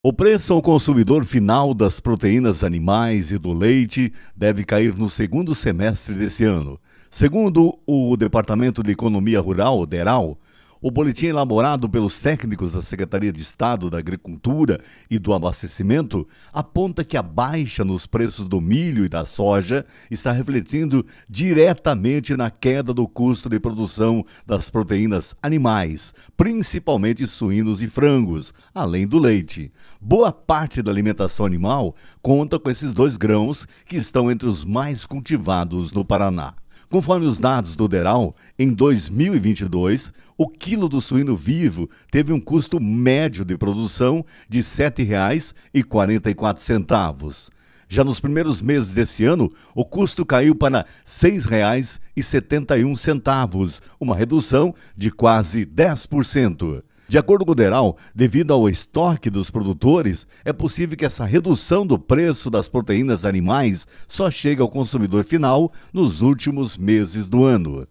O preço ao consumidor final das proteínas animais e do leite deve cair no segundo semestre desse ano. Segundo o Departamento de Economia Rural, DERAL, o boletim é elaborado pelos técnicos da Secretaria de Estado da Agricultura e do Abastecimento aponta que a baixa nos preços do milho e da soja está refletindo diretamente na queda do custo de produção das proteínas animais, principalmente suínos e frangos, além do leite. Boa parte da alimentação animal conta com esses dois grãos que estão entre os mais cultivados no Paraná. Conforme os dados do DERAL, em 2022, o quilo do suíno vivo teve um custo médio de produção de R$ 7,44. Já nos primeiros meses desse ano, o custo caiu para R$ 6,71, uma redução de quase 10%. De acordo com o Deral, devido ao estoque dos produtores, é possível que essa redução do preço das proteínas animais só chegue ao consumidor final nos últimos meses do ano.